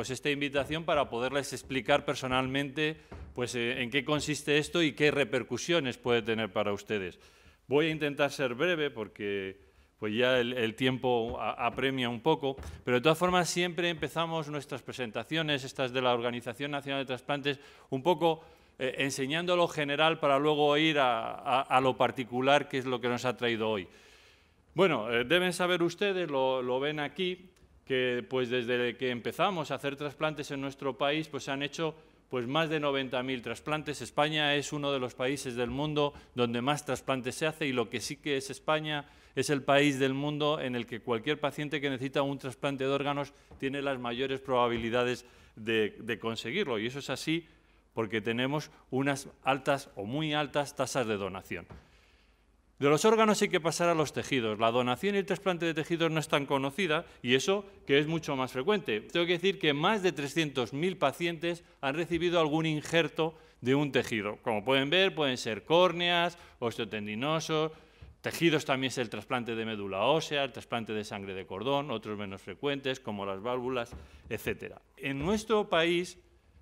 pues esta invitación para poderles explicar personalmente pues, eh, en qué consiste esto y qué repercusiones puede tener para ustedes. Voy a intentar ser breve porque pues ya el, tiempo apremia un poco, pero de todas formas siempre empezamos nuestras presentaciones, estas de la Organización Nacional de Trasplantes, un poco eh, enseñando lo general para luego ir a, lo particular, que es lo que nos ha traído hoy. Bueno, eh, deben saber ustedes, lo ven aquí, pues, desde que empezamos a hacer trasplantes en nuestro país, pues se han hecho pues, más de 90.000 trasplantes. España es uno de los países del mundo donde más trasplantes se hace y lo que sí que es España es el país del mundo en el que cualquier paciente que necesita un trasplante de órganos tiene las mayores probabilidades de conseguirlo. Y eso es así porque tenemos unas altas o muy altas tasas de donación. De los órganos hay que pasar a los tejidos. La donación y el trasplante de tejidos no es tan conocida y eso que es mucho más frecuente. Tengo que decir que más de 300.000 pacientes han recibido algún injerto de un tejido. Como pueden ver, pueden ser córneas, osteotendinosos, tejidos también es el trasplante de médula ósea, el trasplante de sangre de cordón, otros menos frecuentes como las válvulas, etc. En nuestro país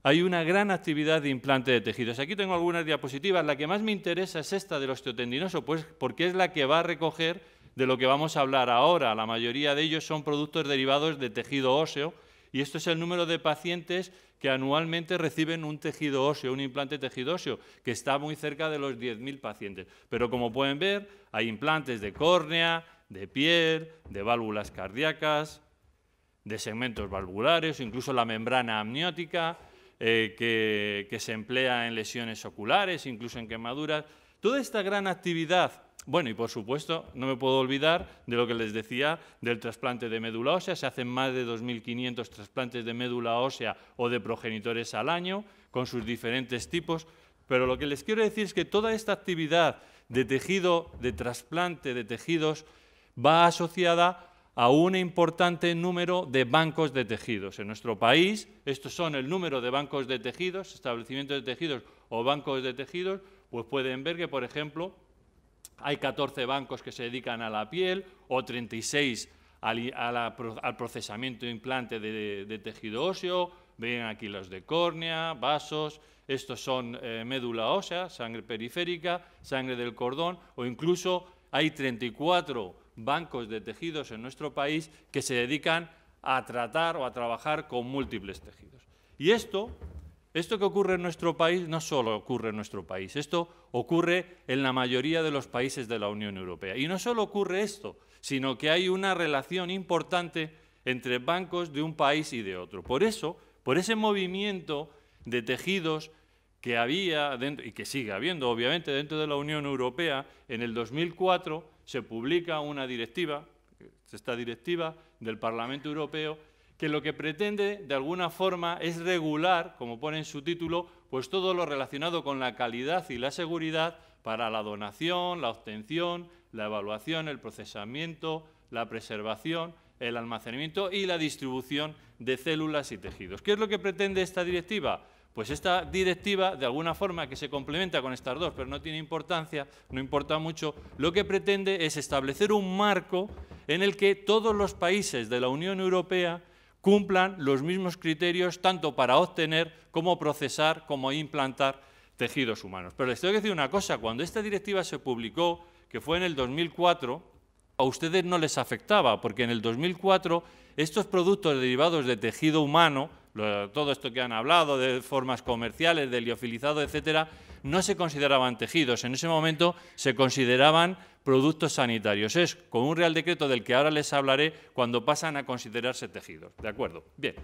hay una gran actividad de implante de tejidos. Aquí tengo algunas diapositivas. La que más me interesa es esta del osteotendinoso, pues, porque es la que va a recoger de lo que vamos a hablar ahora. La mayoría de ellos son productos derivados de tejido óseo y esto es el número de pacientes que anualmente reciben un tejido óseo, un implante de tejido óseo, que está muy cerca de los 10.000 pacientes. Pero como pueden ver, hay implantes de córnea, de piel, de válvulas cardíacas, de segmentos valvulares, incluso la membrana amniótica, eh, que, que se emplea en lesiones oculares, incluso en quemaduras. Toda esta gran actividad bueno, y por supuesto, no me puedo olvidar de lo que les decía del trasplante de médula ósea. Se hacen más de 2.500 trasplantes de médula ósea o de progenitores al año, con sus diferentes tipos. Pero lo que les quiero decir es que toda esta actividad de tejido, de trasplante de tejidos, va asociada a un importante número de bancos de tejidos. En nuestro país, estos son el número de bancos de tejidos, establecimientos de tejidos o bancos de tejidos, pues pueden ver que, por ejemplo, hay 14 bancos que se dedican a la piel o 36 al, al procesamiento e implante de, tejido óseo. Ven aquí los de córnea, vasos, estos son eh, médula ósea, sangre periférica, sangre del cordón o incluso hay 34 bancos de tejidos en nuestro país que se dedican a tratar o a trabajar con múltiples tejidos. Y esto, esto que ocurre en nuestro país, no solo ocurre en nuestro país, esto ocurre en la mayoría de los países de la Unión Europea. Y no solo ocurre esto, sino que hay una relación importante entre bancos de un país y de otro. Por eso, por ese movimiento de tejidos que había dentro, y que sigue habiendo, obviamente, dentro de la Unión Europea, en el 2004 se publica una directiva, esta directiva del Parlamento Europeo, que lo que pretende de alguna forma es regular, como pone en su título, pues todo lo relacionado con la calidad y la seguridad para la donación, la obtención, la evaluación, el procesamiento, la preservación, el almacenamiento y la distribución de células y tejidos. ¿Qué es lo que pretende esta directiva? Pues esta directiva, de alguna forma, que se complementa con estas dos, pero no tiene importancia, no importa mucho, lo que pretende es establecer un marco en el que todos los países de la Unión Europea cumplan los mismos criterios tanto para obtener como procesar como implantar tejidos humanos. Pero les tengo que decir una cosa, cuando esta directiva se publicó, que fue en el 2004, a ustedes no les afectaba, porque en el 2004 estos productos derivados de tejido humano todo esto que han hablado de formas comerciales, de liofilizado, etcétera, no se consideraban tejidos. En ese momento se consideraban productos sanitarios. Es con un real decreto del que ahora les hablaré cuando pasan a considerarse tejidos. ¿De acuerdo? Bien.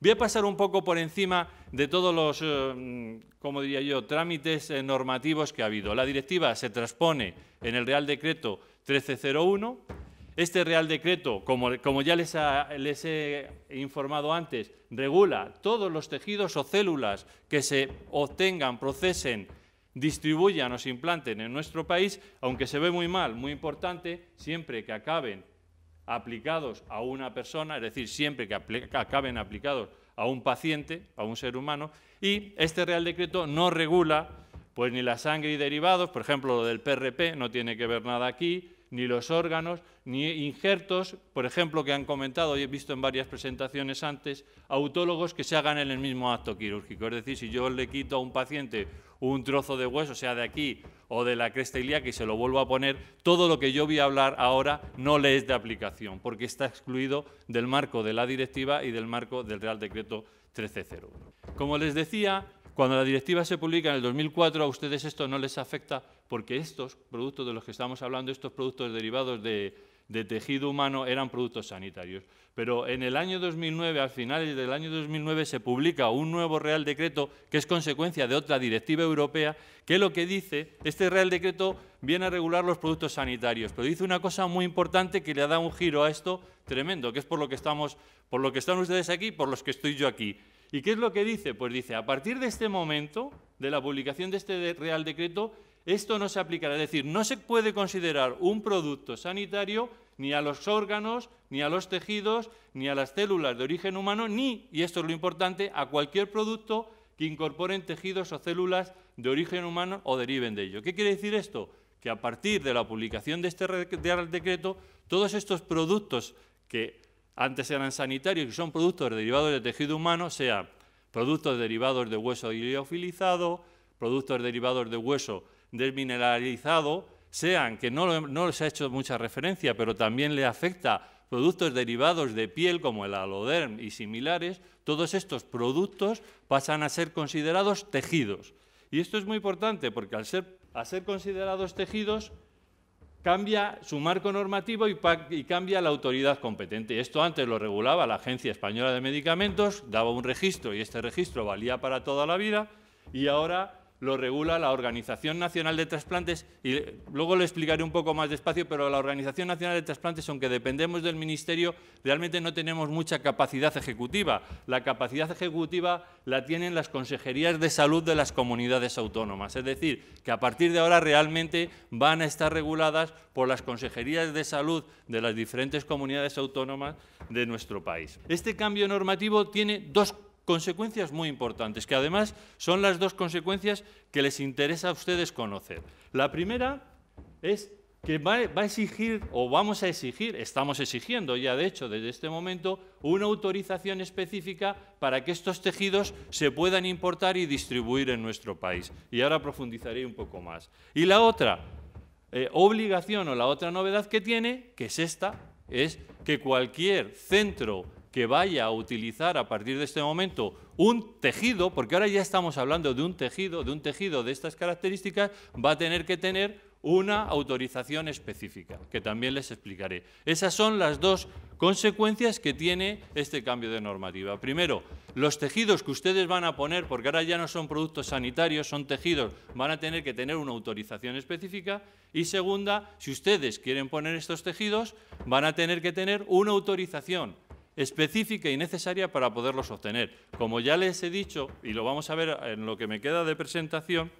Voy a pasar un poco por encima de todos los, eh, como diría yo, trámites eh, normativos que ha habido. La directiva se transpone en el Real Decreto 1301 este Real Decreto, como, ya les, he informado antes, regula todos los tejidos o células que se obtengan, procesen, distribuyan o se implanten en nuestro país, aunque se ve muy mal, muy importante, siempre que acaben aplicados a una persona, es decir, siempre que acaben aplicados a un paciente, a un ser humano, y este Real Decreto no regula pues ni la sangre y derivados, por ejemplo, lo del PRP no tiene que ver nada aquí, ni los órganos, ni injertos, por ejemplo, que han comentado y he visto en varias presentaciones antes, autólogos que se hagan en el mismo acto quirúrgico. Es decir, si yo le quito a un paciente un trozo de hueso, sea de aquí o de la cresta ilíaca, y se lo vuelvo a poner, todo lo que yo voy a hablar ahora no le es de aplicación, porque está excluido del marco de la directiva y del marco del Real Decreto 1301. Como les decía, cuando la directiva se publica en el 2004, a ustedes esto no les afecta porque estos productos de los que estamos hablando, estos productos derivados de, tejido humano, eran productos sanitarios. Pero en el año 2009, al final del año 2009, se publica un nuevo Real Decreto que es consecuencia de otra directiva europea, que lo que dice, este Real Decreto viene a regular los productos sanitarios, pero dice una cosa muy importante que le da un giro a esto tremendo, que es por lo que, estamos, por lo que están ustedes aquí, por los que estoy yo aquí. ¿Y qué es lo que dice? Pues dice, a partir de este momento, de la publicación de este Real Decreto, esto no se aplicará. Es decir, no se puede considerar un producto sanitario ni a los órganos, ni a los tejidos, ni a las células de origen humano, ni, y esto es lo importante, a cualquier producto que incorporen tejidos o células de origen humano o deriven de ello. ¿Qué quiere decir esto? Que a partir de la publicación de este decreto, todos estos productos que antes eran sanitarios, que son productos derivados de tejido humano, sean productos derivados de hueso liofilizado, productos derivados de hueso desmineralizado, sean que no, no les ha hecho mucha referencia, pero también le afecta productos derivados de piel como el aloderm y similares, todos estos productos pasan a ser considerados tejidos. Y esto es muy importante porque al ser, ser considerados tejidos cambia su marco normativo y, y cambia la autoridad competente. Esto antes lo regulaba la Agencia Española de Medicamentos, daba un registro y este registro valía para toda la vida y ahora lo regula la Organización Nacional de Trasplantes y luego lo explicaré un poco más despacio, pero la Organización Nacional de Trasplantes, aunque dependemos del Ministerio, realmente no tenemos mucha capacidad ejecutiva. La capacidad ejecutiva la tienen las consejerías de salud de las comunidades autónomas, es decir, que a partir de ahora realmente van a estar reguladas por las consejerías de salud de las diferentes comunidades autónomas de nuestro país. Este cambio normativo tiene dos consecuencias muy importantes, que además son las dos consecuencias que les interesa a ustedes conocer. La primera es que va, a exigir, o vamos a exigir, estamos exigiendo ya de hecho desde este momento, una autorización específica para que estos tejidos se puedan importar y distribuir en nuestro país. Y ahora profundizaré un poco más. Y la otra eh, obligación o la otra novedad que tiene, que es esta, es que cualquier centro que vaya a utilizar a partir de este momento un tejido, porque ahora ya estamos hablando de un tejido, de un tejido de estas características, va a tener que tener una autorización específica, que también les explicaré. Esas son las dos consecuencias que tiene este cambio de normativa. Primero, los tejidos que ustedes van a poner, porque ahora ya no son productos sanitarios, son tejidos, van a tener que tener una autorización específica. Y segunda, si ustedes quieren poner estos tejidos, van a tener que tener una autorización específica y necesaria para poderlos obtener. Como ya les he dicho, y lo vamos a ver en lo que me queda de presentación,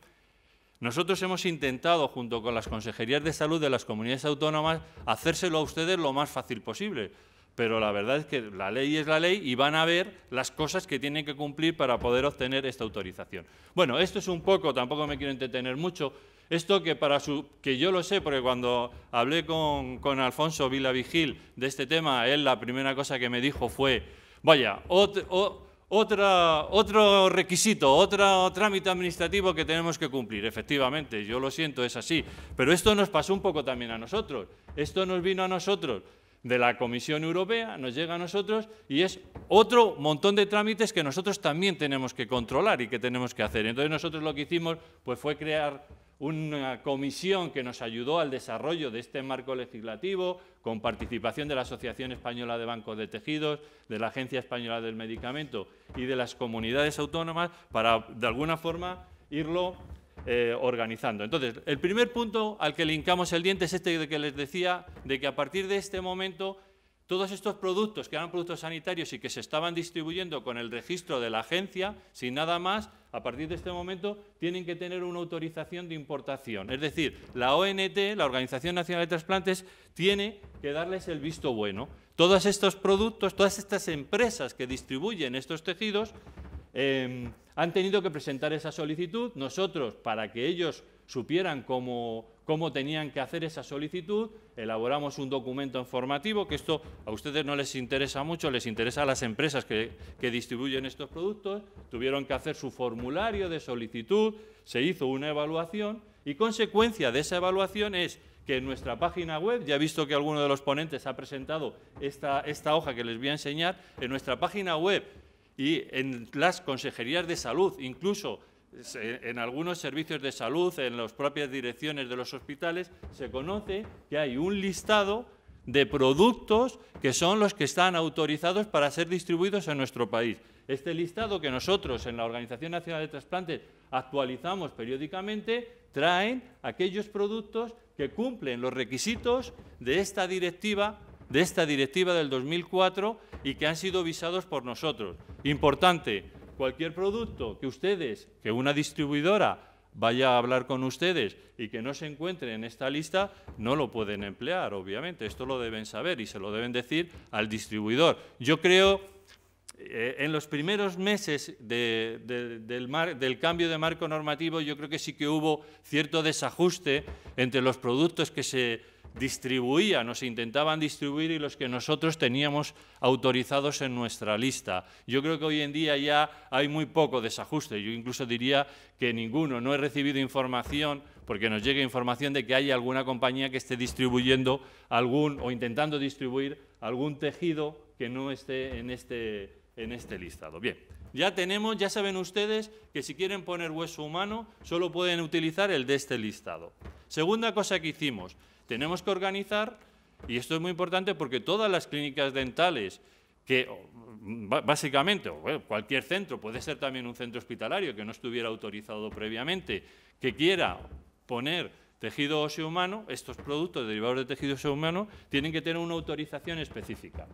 nosotros hemos intentado, junto con las consejerías de salud de las comunidades autónomas, hacérselo a ustedes lo más fácil posible. Pero la verdad es que la ley es la ley y van a ver las cosas que tienen que cumplir para poder obtener esta autorización. Bueno, esto es un poco, tampoco me quiero entretener mucho, esto que, para su, que yo lo sé, porque cuando hablé con, con Alfonso Vigil de este tema, él la primera cosa que me dijo fue, vaya, otra, otro requisito, otro trámite administrativo que tenemos que cumplir. Efectivamente, yo lo siento, es así. Pero esto nos pasó un poco también a nosotros. Esto nos vino a nosotros de la Comisión Europea, nos llega a nosotros y es otro montón de trámites que nosotros también tenemos que controlar y que tenemos que hacer. Entonces nosotros lo que hicimos pues, fue crear una comisión que nos ayudó al desarrollo de este marco legislativo, con participación de la Asociación Española de Bancos de Tejidos, de la Agencia Española del Medicamento y de las comunidades autónomas, para de alguna forma irlo eh, organizando. Entonces, el primer punto al que hincamos el diente es este que les decía, de que a partir de este momento todos estos productos que eran productos sanitarios y que se estaban distribuyendo con el registro de la agencia, sin nada más, a partir de este momento tienen que tener una autorización de importación. Es decir, la ONT, la Organización Nacional de Trasplantes, tiene que darles el visto bueno. Todos estos productos, todas estas empresas que distribuyen estos tejidos, em, han tenido que presentar esa solicitud. Nosotros, para que ellos supieran cómo, cómo tenían que hacer esa solicitud, elaboramos un documento informativo, que esto a ustedes no les interesa mucho, les interesa a las empresas que, distribuyen estos productos, tuvieron que hacer su formulario de solicitud, se hizo una evaluación y consecuencia de esa evaluación es que en nuestra página web, ya he visto que alguno de los ponentes ha presentado esta, esta hoja que les voy a enseñar, en nuestra página web y en las consejerías de salud, incluso eh, en algunos servicios de salud, en las propias direcciones de los hospitales, se conoce que hay un listado de productos que son los que están autorizados para ser distribuidos en nuestro país. Este listado que nosotros en la Organización Nacional de Trasplantes actualizamos periódicamente traen aquellos productos que cumplen los requisitos de esta directiva de esta directiva del 2004 y que han sido visados por nosotros. Importante, cualquier producto que ustedes, que una distribuidora vaya a hablar con ustedes y que no se encuentre en esta lista, no lo pueden emplear, obviamente. Esto lo deben saber y se lo deben decir al distribuidor. Yo creo, que eh, en los primeros meses del, del cambio de marco normativo, yo creo que sí que hubo cierto desajuste entre los productos que se distribuía, nos intentaban distribuir y los que nosotros teníamos autorizados en nuestra lista. Yo creo que hoy en día ya hay muy poco desajuste. Yo incluso diría que ninguno. No he recibido información porque nos llega información de que hay alguna compañía que esté distribuyendo algún o intentando distribuir algún tejido que no esté en este, en este listado. Bien, ya tenemos, ya saben ustedes que si quieren poner hueso humano solo pueden utilizar el de este listado. Segunda cosa que hicimos, tenemos que organizar, y esto es muy importante porque todas las clínicas dentales que básicamente, cualquier centro, puede ser también un centro hospitalario que no estuviera autorizado previamente, que quiera poner tejido óseo humano, estos productos derivados de tejido óseo humano tienen que tener una autorización específica.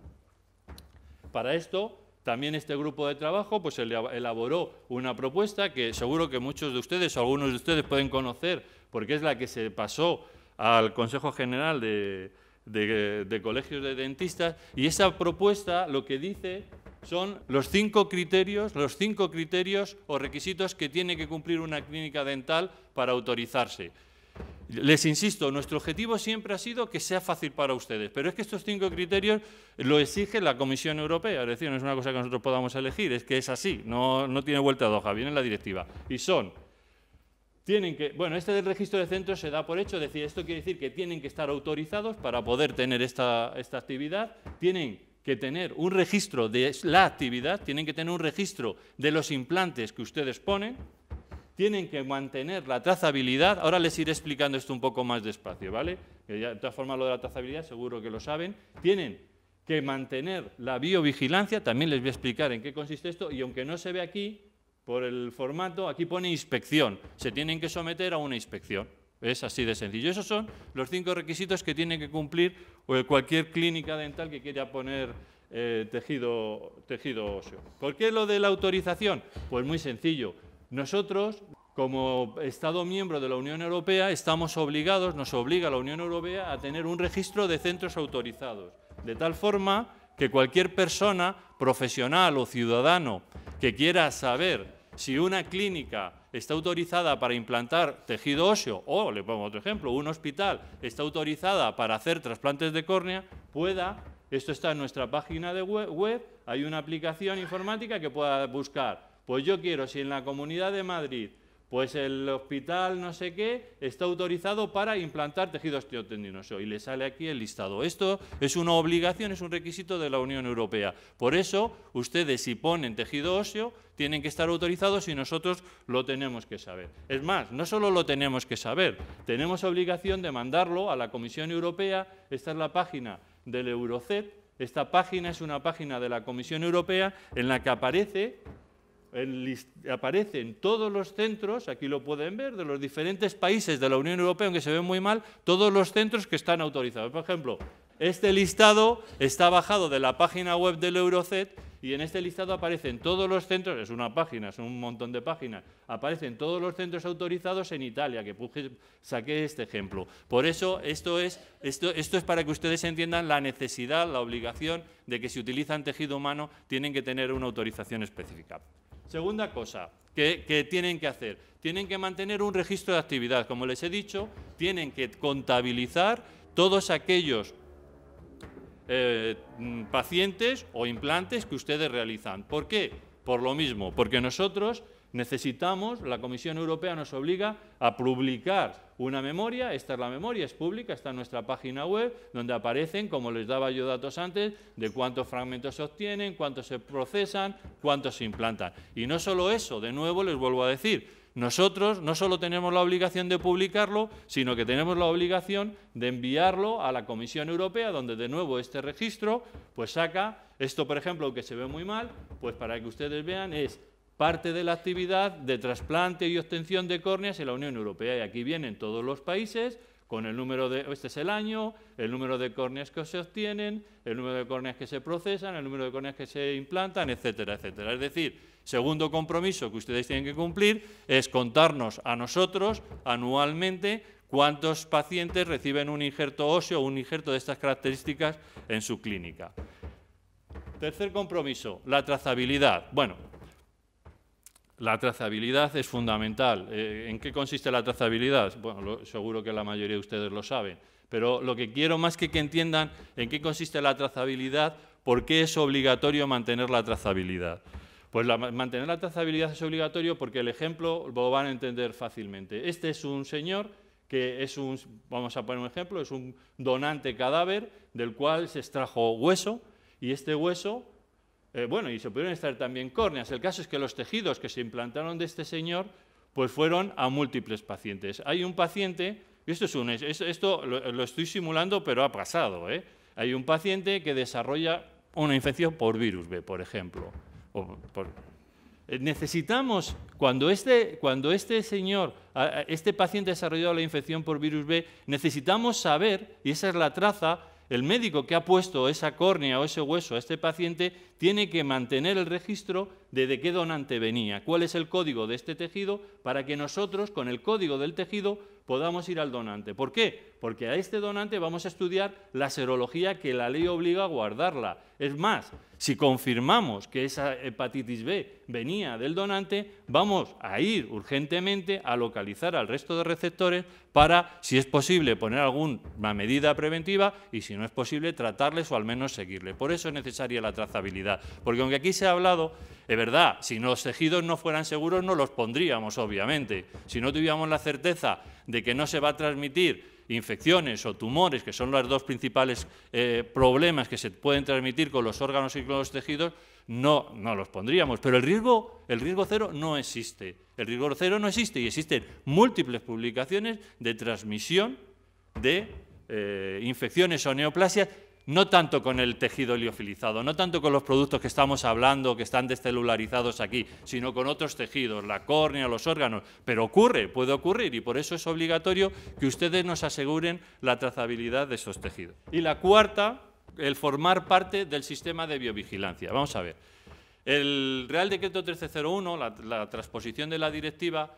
Para esto, también este grupo de trabajo pues, elaboró una propuesta que seguro que muchos de ustedes o algunos de ustedes pueden conocer, porque es la que se pasó al Consejo General de, Colegios de Dentistas y esa propuesta lo que dice son los cinco criterios, los cinco criterios o requisitos que tiene que cumplir una clínica dental para autorizarse. Les insisto, nuestro objetivo siempre ha sido que sea fácil para ustedes, pero es que estos cinco criterios lo exige la Comisión Europea, es decir, no es una cosa que nosotros podamos elegir, es que es así, no, no tiene vuelta de hoja, viene en la directiva. Y son tienen que, bueno, este del registro de centros se da por hecho, es decir, esto quiere decir que tienen que estar autorizados para poder tener esta, esta actividad, tienen que tener un registro de la actividad, tienen que tener un registro de los implantes que ustedes ponen, tienen que mantener la trazabilidad, ahora les iré explicando esto un poco más despacio, ¿vale? De todas formas, lo de la trazabilidad seguro que lo saben, tienen que mantener la biovigilancia, también les voy a explicar en qué consiste esto, y aunque no se ve aquí, por el formato, aquí pone inspección. Se tienen que someter a una inspección. Es así de sencillo. Esos son los cinco requisitos que tiene que cumplir cualquier clínica dental que quiera poner eh, tejido, óseo. ¿Por qué lo de la autorización? Pues muy sencillo. Nosotros, como Estado miembro de la Unión Europea, estamos obligados, nos obliga la Unión Europea a tener un registro de centros autorizados, de tal forma que cualquier persona, profesional o ciudadano, que quiera saber si una clínica está autorizada para implantar tejido óseo, o le pongo otro ejemplo, un hospital está autorizada para hacer trasplantes de córnea, pueda, esto está en nuestra página de web, hay una aplicación informática que pueda buscar, pues yo quiero, si en la Comunidad de Madrid pues el hospital no sé qué está autorizado para implantar tejido osteotendinoso y le sale aquí el listado. Esto es una obligación, es un requisito de la Unión Europea. Por eso, ustedes si ponen tejido óseo tienen que estar autorizados y nosotros lo tenemos que saber. Es más, no solo lo tenemos que saber, tenemos obligación de mandarlo a la Comisión Europea. Esta es la página del Eurocet. Esta página es una página de la Comisión Europea en la que aparece Aparecen todos los centros, aquí lo pueden ver, de los diferentes países de la Unión Europea, aunque se ve muy mal, todos los centros que están autorizados. Por ejemplo, este listado está bajado de la página web del Eurocet y en este listado aparecen todos los centros, es una página, son un montón de páginas, aparecen todos los centros autorizados en Italia, que saqué este ejemplo. Por eso esto es para que ustedes entiendan la necesidad, la obligación de que si utilizan tejido humano tienen que tener una autorización específica. Segunda cosa que, tienen que hacer, tienen que mantener un registro de actividad. Como les he dicho, tienen que contabilizar todos aquellos eh, mm, pacientes o implantes que ustedes realizan. ¿Por qué? Por lo mismo, porque nosotros Necesitamos, la Comisión Europea nos obliga a publicar una memoria, esta es la memoria, es pública, está en nuestra página web, donde aparecen, como les daba yo datos antes, de cuántos fragmentos se obtienen, cuántos se procesan, cuántos se implantan. Y no solo eso, de nuevo les vuelvo a decir, nosotros no solo tenemos la obligación de publicarlo, sino que tenemos la obligación de enviarlo a la Comisión Europea, donde de nuevo este registro pues saca esto, por ejemplo, que se ve muy mal, pues para que ustedes vean es parte de la actividad de trasplante y obtención de córneas en la Unión Europea. Y aquí vienen todos los países con el número de, este es el año, el número de córneas que se obtienen, el número de córneas que se procesan, el número de córneas que se implantan, etcétera, etcétera. Es decir, segundo compromiso que ustedes tienen que cumplir es contarnos a nosotros anualmente cuántos pacientes reciben un injerto óseo o un injerto de estas características en su clínica. Tercer compromiso, la trazabilidad. Bueno, la trazabilidad es fundamental. Eh, ¿En qué consiste la trazabilidad? Bueno, seguro que la mayoría de ustedes lo saben, pero lo que quiero más que que entiendan en qué consiste la trazabilidad, por qué es obligatorio mantener la trazabilidad. Pues mantener la trazabilidad es obligatorio porque el ejemplo lo van a entender fácilmente. Este es un señor que es un, vamos a poner un ejemplo, es un donante cadáver del cual se extrajo hueso y este hueso eh, bueno, y se pudieron estar también córneas. El caso es que los tejidos que se implantaron de este señor, pues fueron a múltiples pacientes. Hay un paciente, y esto, es un, esto lo, estoy simulando, pero ha pasado, ¿eh? Hay un paciente que desarrolla una infección por virus B, por ejemplo. Eh, necesitamos, cuando este, cuando este señor, este paciente ha desarrollado la infección por virus B, necesitamos saber, y esa es la traza, el médico que ha puesto esa córnea o ese hueso a este paciente tiene que mantener el registro de de qué donante venía, cuál es el código de este tejido, para que nosotros, con el código del tejido, podamos ir al donante. ¿Por qué? Porque a este donante vamos a estudiar la serología que la ley obliga a guardarla. Es más, si confirmamos que esa hepatitis B venía del donante, vamos a ir urgentemente a localizar al resto de receptores para, si es posible, poner alguna medida preventiva y, si no es posible, tratarles o al menos seguirle. Por eso es necesaria la trazabilidad, porque aunque aquí se ha hablado de verdad, si los tejidos no fueran seguros no los pondríamos, obviamente. Si no tuviéramos la certeza de que no se va a transmitir infecciones o tumores, que son los dos principales eh, problemas que se pueden transmitir con los órganos y con los tejidos, no, no los pondríamos. Pero el riesgo, el riesgo cero no existe. El riesgo cero no existe y existen múltiples publicaciones de transmisión de eh, infecciones o neoplasias no tanto con el tejido liofilizado, no tanto con los productos que estamos hablando, que están descelularizados aquí, sino con otros tejidos, la córnea, los órganos. Pero ocurre, puede ocurrir, y por eso es obligatorio que ustedes nos aseguren la trazabilidad de esos tejidos. Y la cuarta, el formar parte del sistema de biovigilancia. Vamos a ver. El Real Decreto 1301, la, la transposición de la directiva,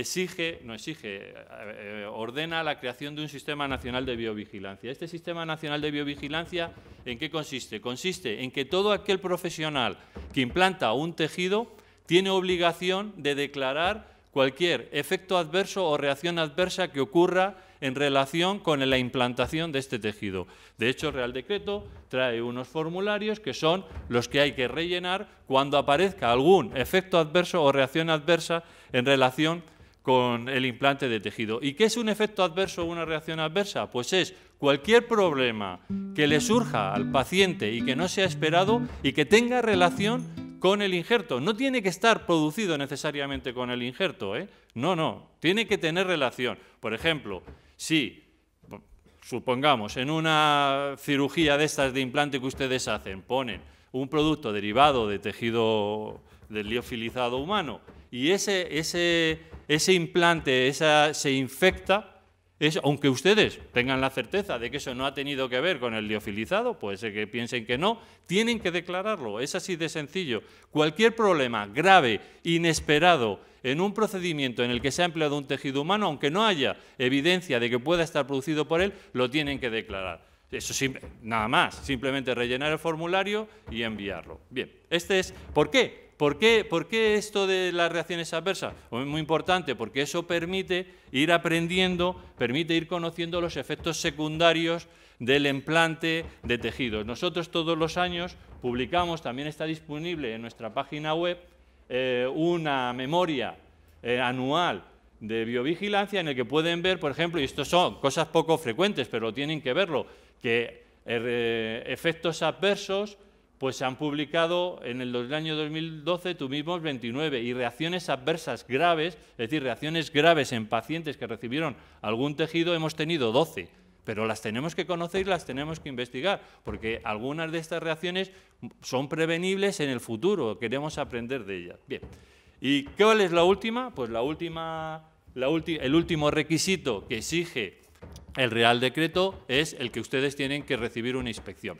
exige, no exige, eh, ordena la creación de un sistema nacional de biovigilancia. Este sistema nacional de biovigilancia, ¿en qué consiste? Consiste en que todo aquel profesional que implanta un tejido tiene obligación de declarar cualquier efecto adverso o reacción adversa que ocurra en relación con la implantación de este tejido. De hecho, el Real Decreto trae unos formularios que son los que hay que rellenar cuando aparezca algún efecto adverso o reacción adversa en relación con el implante de tejido. ¿Y qué es un efecto adverso o una reacción adversa? Pues es cualquier problema que le surja al paciente y que no sea esperado y que tenga relación con el injerto. No tiene que estar producido necesariamente con el injerto, ¿eh? No, no, tiene que tener relación. Por ejemplo, si supongamos en una cirugía de estas de implante que ustedes hacen, ponen un producto derivado de tejido del liofilizado humano y ese, ese implante se infecta, aunque ustedes tengan la certeza de que eso no ha tenido que ver con el liofilizado, puede ser que piensen que no, tienen que declararlo, es así de sencillo. Cualquier problema grave, inesperado, en un procedimiento en el que se ha empleado un tejido humano, aunque no haya evidencia de que pueda estar producido por él, lo tienen que declarar. Eso nada más, simplemente rellenar el formulario y enviarlo. Bien, este es. ¿Por qué? ¿Por qué, esto de las reacciones adversas? Pues es muy importante porque eso permite ir aprendiendo, permite ir conociendo los efectos secundarios del implante de tejidos. Nosotros todos los años publicamos, también está disponible en nuestra página web, eh, una memoria eh, anual de biovigilancia en el que pueden ver, por ejemplo, y esto son cosas poco frecuentes, pero tienen que verlo, que eh, efectos adversos pues se han publicado en el año 2012 tuvimos 29 y reacciones adversas graves, es decir, reacciones graves en pacientes que recibieron algún tejido hemos tenido 12, pero las tenemos que conocer y las tenemos que investigar, porque algunas de estas reacciones son prevenibles en el futuro, queremos aprender de ellas. Bien. ¿Y cuál es la última? Pues la última, el último requisito que exige el Real Decreto es el que ustedes tienen que recibir una inspección.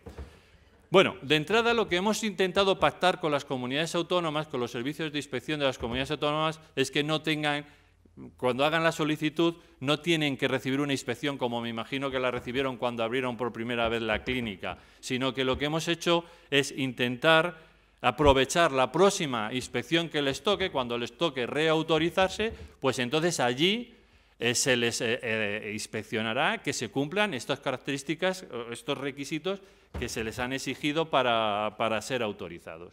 Bueno, de entrada lo que hemos intentado pactar con las comunidades autónomas, con los servicios de inspección de las comunidades autónomas, es que no tengan, cuando hagan la solicitud, no tienen que recibir una inspección como me imagino que la recibieron cuando abrieron por primera vez la clínica, sino que lo que hemos hecho es intentar aprovechar la próxima inspección que les toque, cuando les toque reautorizarse, pues entonces allí se les eh, eh, inspeccionará que se cumplan estas características, estos requisitos que se les han exigido para, para ser autorizados.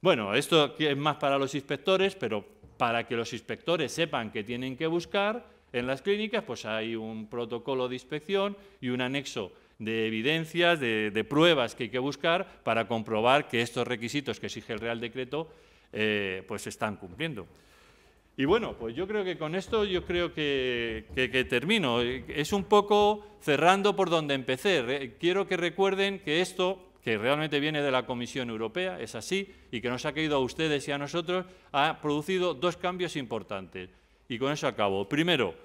Bueno, esto es más para los inspectores, pero para que los inspectores sepan que tienen que buscar en las clínicas, pues hay un protocolo de inspección y un anexo de evidencias, de, pruebas que hay que buscar para comprobar que estos requisitos que exige el Real Decreto eh, pues se están cumpliendo. Y bueno, pues yo creo que con esto yo creo que, que, termino. Es un poco cerrando por donde empecé. Quiero que recuerden que esto que realmente viene de la Comisión Europea, es así, y que nos ha caído a ustedes y a nosotros, ha producido dos cambios importantes. Y con eso acabo. Primero,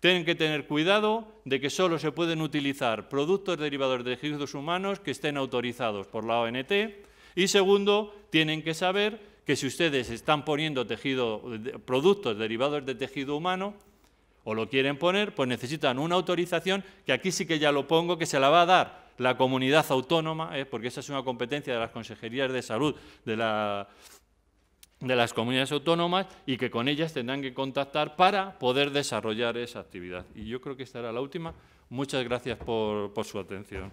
tienen que tener cuidado de que solo se pueden utilizar productos derivados de ejercicios humanos que estén autorizados por la ONT. Y segundo, tienen que saber que si ustedes están poniendo tejido, productos derivados de tejido humano, o lo quieren poner, pues necesitan una autorización, que aquí sí que ya lo pongo, que se la va a dar la comunidad autónoma, ¿eh? porque esa es una competencia de las consejerías de salud de, las comunidades autónomas y que con ellas tendrán que contactar para poder desarrollar esa actividad. Y yo creo que esta era la última. Muchas gracias por su atención.